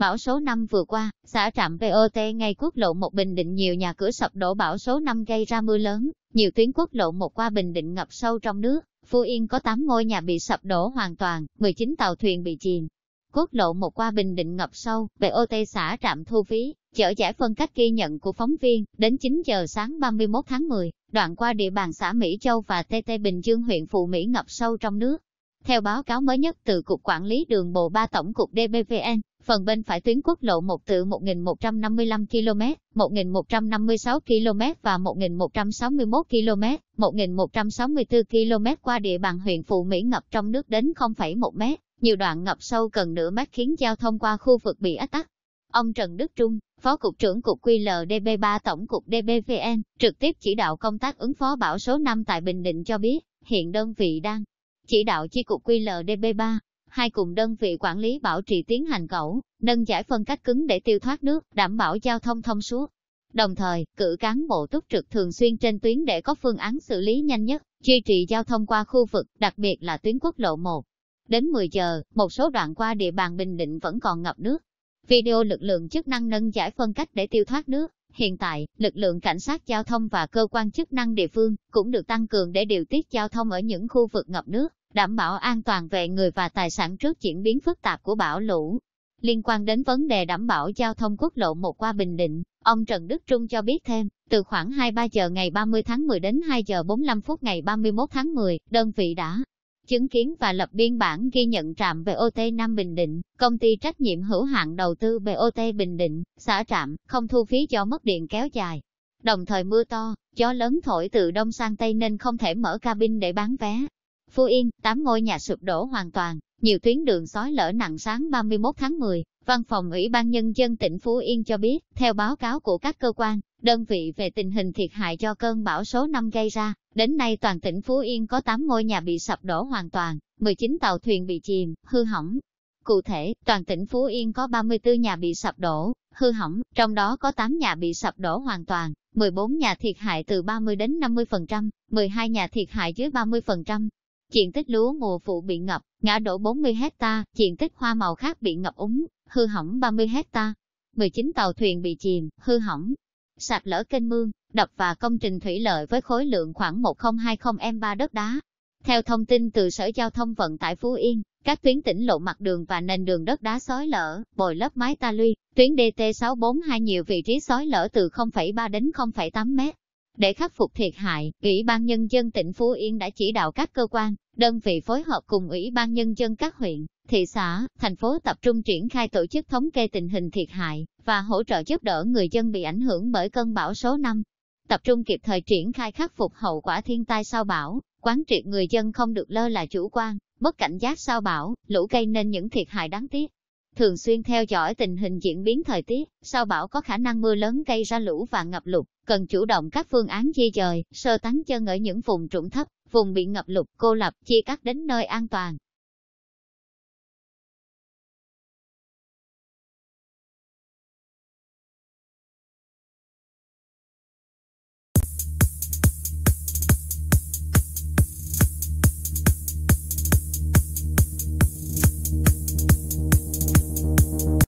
Bão số 5 vừa qua, xã trạm BOT ngay quốc lộ 1 Bình Định nhiều nhà cửa sập đổ bão số 5 gây ra mưa lớn, nhiều tuyến quốc lộ một qua Bình Định ngập sâu trong nước, Phú Yên có 8 ngôi nhà bị sập đổ hoàn toàn, 19 tàu thuyền bị chìm. Quốc lộ một qua Bình Định ngập sâu, BOT xã trạm thu phí, chở giải phân cách ghi nhận của phóng viên, đến 9 giờ sáng 31 tháng 10, đoạn qua địa bàn xã Mỹ Châu và TT Bình Dương huyện Phụ Mỹ ngập sâu trong nước, theo báo cáo mới nhất từ Cục Quản lý Đường Bộ 3 Tổng cục DBVN, phần bên phải tuyến quốc lộ 1 từ 1.155 km, 1.156 km và 1.161 km, 1.164 km qua địa bàn huyện Phù Mỹ ngập trong nước đến 0,1 m, nhiều đoạn ngập sâu gần nửa mét khiến giao thông qua khu vực bị ách tắc. Ông Trần Đức Trung, Phó Cục trưởng Cục QLDB3 Tổng cục DBVN, trực tiếp chỉ đạo công tác ứng phó bão số 5 tại Bình Định cho biết, hiện đơn vị đang chỉ đạo chi cục QLDB3, hai cùng đơn vị quản lý bảo trì tiến hành cẩu, nâng giải phân cách cứng để tiêu thoát nước, đảm bảo giao thông thông suốt. Đồng thời, cử cán bộ túc trực thường xuyên trên tuyến để có phương án xử lý nhanh nhất, duy trì giao thông qua khu vực, đặc biệt là tuyến quốc lộ 1. Đến 10 giờ, một số đoạn qua địa bàn Bình Định vẫn còn ngập nước. Video lực lượng chức năng nâng giải phân cách để tiêu thoát nước. Hiện tại, lực lượng cảnh sát giao thông và cơ quan chức năng địa phương cũng được tăng cường để điều tiết giao thông ở những khu vực ngập nước đảm bảo an toàn về người và tài sản trước diễn biến phức tạp của bão lũ. Liên quan đến vấn đề đảm bảo giao thông quốc lộ 1 qua Bình Định, ông Trần Đức Trung cho biết thêm, từ khoảng 23 giờ ngày 30 tháng 10 đến 2 giờ 45 phút ngày 31 tháng 10, đơn vị đã chứng kiến và lập biên bản ghi nhận trạm BOT Nam Bình Định, công ty trách nhiệm hữu hạn đầu tư BOT Bình Định, xã trạm, không thu phí cho mất điện kéo dài. Đồng thời mưa to, gió lớn thổi từ đông sang tây nên không thể mở cabin để bán vé, Phú Yên, 8 ngôi nhà sụp đổ hoàn toàn, nhiều tuyến đường sói lở nặng sáng 31 tháng 10. Văn phòng Ủy ban Nhân dân tỉnh Phú Yên cho biết, theo báo cáo của các cơ quan, đơn vị về tình hình thiệt hại do cơn bão số 5 gây ra, đến nay toàn tỉnh Phú Yên có 8 ngôi nhà bị sập đổ hoàn toàn, 19 tàu thuyền bị chìm, hư hỏng. Cụ thể, toàn tỉnh Phú Yên có 34 nhà bị sập đổ, hư hỏng, trong đó có 8 nhà bị sập đổ hoàn toàn, 14 nhà thiệt hại từ 30 đến 50%, 12 nhà thiệt hại dưới 30%, Diện tích lúa mùa vụ bị ngập, ngã đổ 40 hecta, diện tích hoa màu khác bị ngập úng, hư hỏng 30 hecta. 19 tàu thuyền bị chìm, hư hỏng, sạt lở kênh mương, đập và công trình thủy lợi với khối lượng khoảng 1020 m3 đất đá. Theo thông tin từ Sở Giao thông Vận tải Phú Yên, các tuyến tỉnh lộ mặt đường và nền đường đất đá sói lở, bồi lớp mái ta luy, tuyến DT642 nhiều vị trí sói lở từ 0,3 đến 0,8 mét, để khắc phục thiệt hại, Ủy ban Nhân dân tỉnh Phú Yên đã chỉ đạo các cơ quan, đơn vị phối hợp cùng Ủy ban Nhân dân các huyện, thị xã, thành phố tập trung triển khai tổ chức thống kê tình hình thiệt hại và hỗ trợ giúp đỡ người dân bị ảnh hưởng bởi cơn bão số 5. Tập trung kịp thời triển khai khắc phục hậu quả thiên tai sau bão, quán triệt người dân không được lơ là chủ quan, bất cảnh giác sau bão, lũ gây nên những thiệt hại đáng tiếc. Thường xuyên theo dõi tình hình diễn biến thời tiết, sau bão có khả năng mưa lớn gây ra lũ và ngập lụt, cần chủ động các phương án di dời, sơ tán chân ở những vùng trũng thấp, vùng bị ngập lụt cô lập, chia cắt đến nơi an toàn,